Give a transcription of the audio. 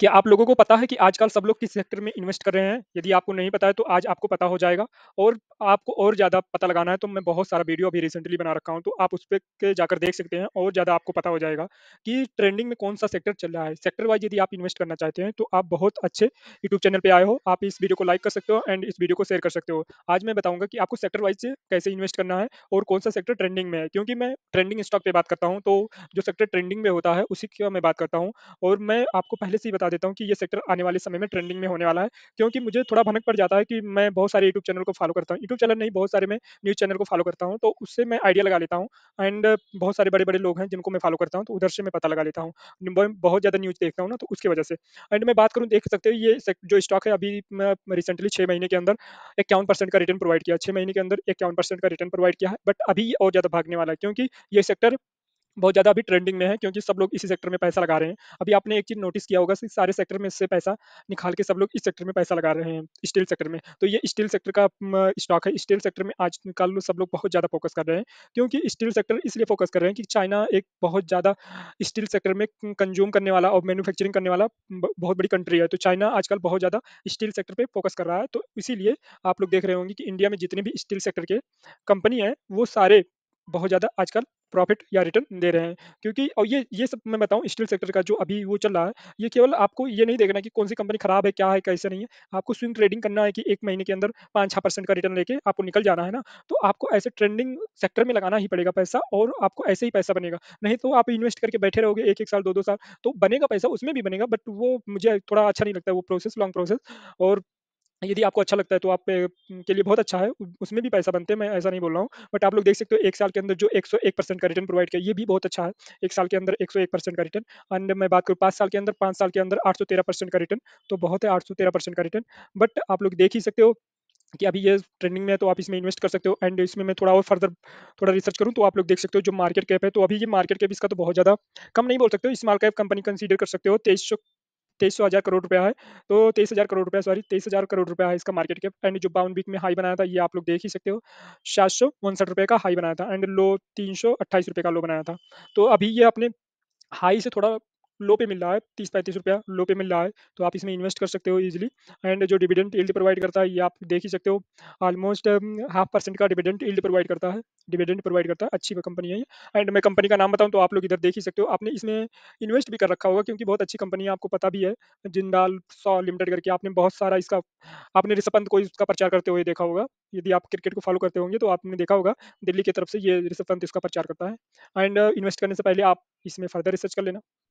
क्या आप लोगों को पता है कि आजकल सब लोग किस सेक्टर में इन्वेस्ट कर रहे हैं यदि आपको नहीं पता है तो आज आपको पता हो जाएगा और आपको और ज़्यादा पता लगाना है तो मैं बहुत सारा वीडियो अभी रिसेंटली बना रखा हूँ तो आप उस पर जाकर देख सकते हैं और ज़्यादा आपको पता हो जाएगा कि ट्रेंडिंग में कौन सा सेक्टर चल रहा है सेक्टर वाइज यदि आप इन्वेस्ट करना चाहते हैं तो आप बहुत अच्छे यूट्यूब चैनल पर आए हो आप इस वीडियो को लाइक कर सकते हो एंड इस वीडियो को शेयर कर सकते हो आज मैं बताऊँगा कि आपको सेक्टर वाइज कैसे इन्वेस्ट करना है और कौन सा सेक्टर ट्रेंडिंग में है क्योंकि मैं ट्रेंडिंग स्टॉक पर बात करता हूँ तो जो सेक्टर ट्रेंडिंग में होता है उसी की मैं बात करता हूँ और मैं आपको पहले से ही बता देता हूँ कि ये सेक्टर आने वाले समय में ट्रेंडिंग में होने वाला है क्योंकि मुझे थोड़ा भनक पड़ जाता है कि मैं बहुत सारे यूट्यूब चैनल को फॉलो करता हूँ यूट्यूब चैनल नहीं बहुत सारे मैं न्यूज़ चैनल को फॉलो करता हूँ तो उससे मैं आइडिया लगा लेता हूँ एंड बहुत सारे बड़े बड़े लोग हैं जिनको मैं फॉलो करता हूँ तो उधर से मैं पता लगा लेता हूँ बहुत ज़्यादा न्यूज़ देखता हूँ ना तो उसकी वजह से एंड मैं बात करूँ देख सकते हो ये जो स्टॉक है अभी रिसेंटली छः महीने के अंदर इक्यावन परसेंट का रिटर्न प्रोवाइड किया छः महीने के अंदर इक्यावन परसेंट का रिटर्न प्रोवाइड किया है बट अभी और ज़्यादा भागने वाला है क्योंकि ये सेक्टर बहुत ज़्यादा अभी ट्रेंडिंग में है क्योंकि सब लोग इसी सेक्टर में पैसा लगा रहे हैं अभी आपने एक चीज़ नोटिस किया होगा कि सारे सेक्टर में इससे पैसा निकाल के सब लोग इस सेक्टर में पैसा लगा रहे हैं स्टील सेक्टर में तो ये स्टील सेक्टर का स्टॉक है स्टील सेक्टर में आज निकाल सब लोग बहुत ज़्यादा फोकस कर रहे हैं क्योंकि स्टील सेक्टर इसलिए फोकस कर रहे हैं कि चाइना एक बहुत ज़्यादा स्टील सेक्टर में कंज्यूम करने वाला और मैनुफैक्चरिंग करने वाला बहुत बड़ी कंट्री है तो चाइना आजकल बहुत ज़्यादा स्टील सेक्टर पर फोकस कर रहा है तो इसीलिए आप लोग देख रहे होंगे कि इंडिया में जितने भी स्टील सेक्टर के कंपनी हैं वो सारे बहुत ज़्यादा आजकल प्रॉफिट या रिटर्न दे रहे हैं क्योंकि और ये ये सब मैं बताऊँ स्टील सेक्टर का जो अभी वो चल रहा है ये केवल आपको ये नहीं देखना कि कौन सी कंपनी खराब है क्या है कैसे नहीं है आपको स्विंग ट्रेडिंग करना है कि एक महीने के अंदर पाँच छः परसेंट का रिटर्न लेके आपको निकल जाना है ना तो आपको ऐसे ट्रेंडिंग सेक्टर में लगाना ही पड़ेगा पैसा और आपको ऐसे ही पैसा बनेगा नहीं तो आप इन्वेस्ट करके बैठे रहोगे एक एक साल दो दो साल तो बनेगा पैसा उसमें भी बनेगा बट वो मुझे थोड़ा अच्छा नहीं लगता वो प्रोसेस लॉन्ग प्रोसेस और यदि आपको अच्छा लगता है तो आप के लिए बहुत अच्छा है उसमें भी पैसा बनते हैं मैं ऐसा नहीं बोल रहा हूँ बट आप लोग देख सकते हो एक साल के अंदर जो 101 परसेंट का रिटर्न प्रोवाइड किया ये भी बहुत अच्छा है एक साल के अंदर 101 परसेंट का रिटर्न एंड मैं बात करूँ पाँच साल के अंदर पाँच साल के अंदर तेरह परसेंट का रिटर्न तो बहुत है तेरह परसेंट का रिटर्न बट आप लोग देख ही सकते हो कि अभी ये ट्रेंडिंग में है तो आप इसमें इन्वेस्ट कर सकते हो एंड इसमें मैं थोड़ा और फर्दर थोड़ा रिसर्च करूँ तो आप लोग देख सकते हो जो मार्केट कैप है तो अभी ये मार्केट कैप इसका तो बहुत ज़्यादा कम नहीं बोल सकते हो स्मॉल कैप कंपनी कंसीडर कर सकते हो तेईस तेईस हज़ार करोड़ रुपया है तो तेईस हज़ार करोड़ रुपया सॉरी तेईस हज़ार करोड़ रुपया है इसका मार्केट कैप एंड जो बाउंड बीक में हाई बनाया था ये आप लोग देख ही सकते हो सात सौ उनसठ रुपये का हाई बनाया था एंड लो तीन सौ अट्ठाईस रुपये का लो बनाया था तो अभी ये अपने हाई से थोड़ा लो पे मिल रहा है तीस पैंतीस रुपया लो पे मिल रहा है तो आप इसमें इन्वेस्ट कर सकते हो इजीली एंड जो डिविडेंट इल्ड प्रोवाइड करता है ये आप देख ही सकते हो ऑलमोस्ट हाफ परसेंट का डिविडेंट इल्ड प्रोवाइड करता है डिविडेंट प्रोवाइड करता है अच्छी कंपनी है एंड मैं कंपनी का नाम बताऊँ तो आप लोग इधर देख ही सकते हो आपने इसमें इन्वेस्ट भी कर रखा होगा क्योंकि बहुत अच्छी कंपनी है आपको पता भी है जिंदाल सौ लिमिटेड करके आपने बहुत सारा इसका आपने ऋषभ को इसका प्रचार करते हुए देखा होगा यदि आप क्रिकेट को फॉलो करते होंगे तो आपने देखा होगा दिल्ली की तरफ से ये रिसपंत इसका प्रचार करता है एंड इन्वेस्ट uh, करने से पहले आप इसमें फर्दर रिसर्च कर लेना